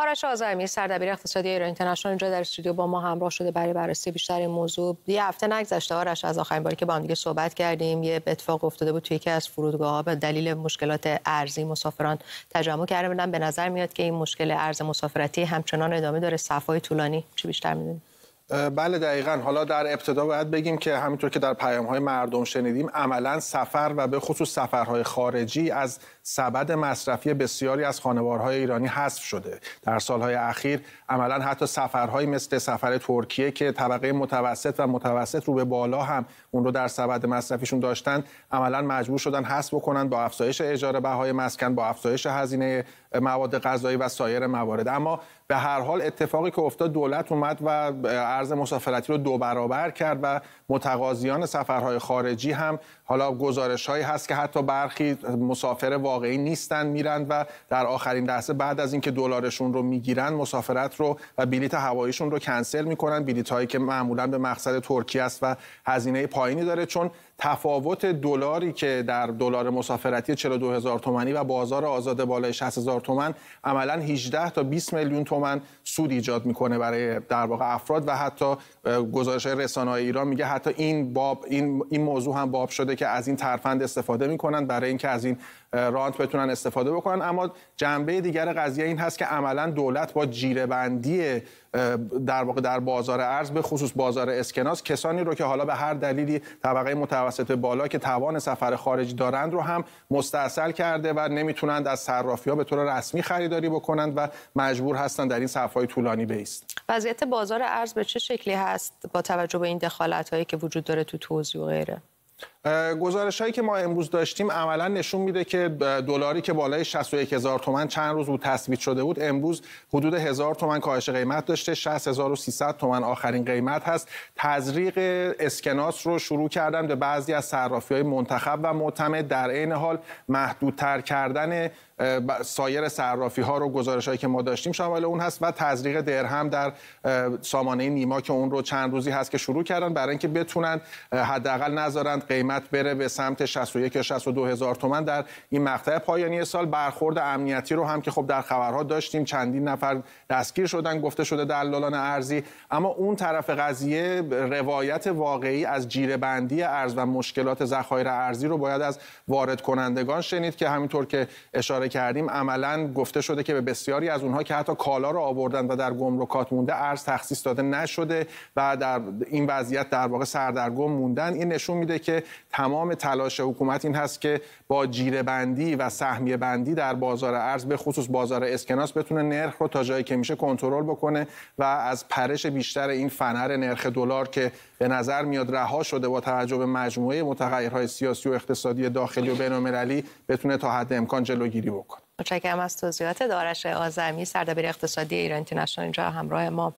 آرش آزمی سردبیر اقتصادی ایران اینترنشنال اینجا در استودیو با ما همراه شده برای بررسی بیشتر این موضوع یه هفته نگذشته آرش از آخرین باری که با هم دیگه صحبت کردیم یه اتفاق افتاده بود توی یکی از فرودگاه ها به دلیل مشکلات ارزی مسافران تجمع کرده بودن به نظر میاد که این مشکل ارز مسافرتی همچنان ادامه داره صفای طولانی چی بیشتر میدونید بله دقیقا حالا در ابتدا باید بگیم که همینطور که در پیام های مردم شنیدیم عملا سفر و به خصوص سفرهای خارجی از سبد مصرفی بسیاری از خانوارهای ایرانی حذف شده در سالهای اخیر عملا حتی سفرهایی مثل سفر ترکیه که طبقه متوسط و متوسط رو به بالا هم اون رو در سبد مصرفیشون داشتن عملا مجبور شدن حذف بکنن با افزایش اجاره های مسکن با افزایش هزینه مواد غذایی و سایر موارد اما به هر حال اتفاقی که افتاد دولت اومد و ارز مسافرتی رو دو برابر کرد و متقاضیان سفرهای خارجی هم حالا گزارش هایی هست که حتی برخی مسافر واقعی نیستن میرند و در آخرین لحظه بعد از اینکه دلارشون رو میگیرن مسافرت رو و بلیت هواییشون رو کنسل میکنن بلیت هایی که معمولا به مقصد ترکیه است و هزینه پایینی داره چون تفاوت دلاری که در دلار مسافرتی 42 هزار تومانی و بازار آزاد بالای 60 هزار تومن عملا 18 تا 20 میلیون تومان سود ایجاد میکنه برای در واقع افراد و حتی گزارش رسانه ایران میگه حتی این باب این این موضوع هم باب شده که از این ترفند استفاده میکنن برای اینکه از این رانت بتونن استفاده بکنن اما جنبه دیگر قضیه این هست که عملا دولت با جیره بندی در واقع در بازار ارز به خصوص بازار اسکناس کسانی رو که حالا به هر دلیلی طبقه متوسط بالا که توان سفر خارج دارند رو هم مستاصل کرده و نمیتونند از صرافی ها به طور رسمی خریداری بکنند و مجبور هستند در این صف‌های طولانی بیست وضعیت بازار ارز به چه شکلی هست با توجه به این دخالت هایی که وجود داره تو توزیع و غیره گزارش هایی که ما امروز داشتیم عملا نشون میده که دلاری که بالای 61 هزار تومن چند روز بود تثبیت شده بود امروز حدود هزار تومن کاهش قیمت داشته 60300 تومن آخرین قیمت هست تزریق اسکناس رو شروع کردن به بعضی از صرافی های منتخب و معتمد در عین حال محدودتر کردن سایر صرافی ها رو گزارش هایی که ما داشتیم شامل اون هست و تزریق درهم در سامانه نیما که اون رو چند روزی هست که شروع کردن برای اینکه بتونن حداقل نذارند قیمت قیمت بره به سمت 61 یا 62 هزار تومن در این مقطع پایانی سال برخورد امنیتی رو هم که خب در خبرها داشتیم چندین نفر دستگیر شدن گفته شده دلالان ارزی اما اون طرف قضیه روایت واقعی از جیره بندی ارز و مشکلات ذخایر ارزی رو باید از وارد کنندگان شنید که همینطور که اشاره کردیم عملا گفته شده که به بسیاری از اونها که حتی کالا رو آوردن و در گمرکات مونده ارز تخصیص داده نشده و در این وضعیت در واقع سردرگم موندن این نشون میده که تمام تلاش حکومت این هست که با جیره بندی و سهمیه بندی در بازار ارز به خصوص بازار اسکناس بتونه نرخ رو تا جایی که میشه کنترل بکنه و از پرش بیشتر این فنر نرخ دلار که به نظر میاد رها شده با توجه به مجموعه متغیرهای سیاسی و اقتصادی داخلی و بین‌المللی بتونه تا حد امکان جلوگیری بکنه متشکرم از توضیحات دارش آزمی سردبیر اقتصادی ایران اینترنشنال اینجا همراه ما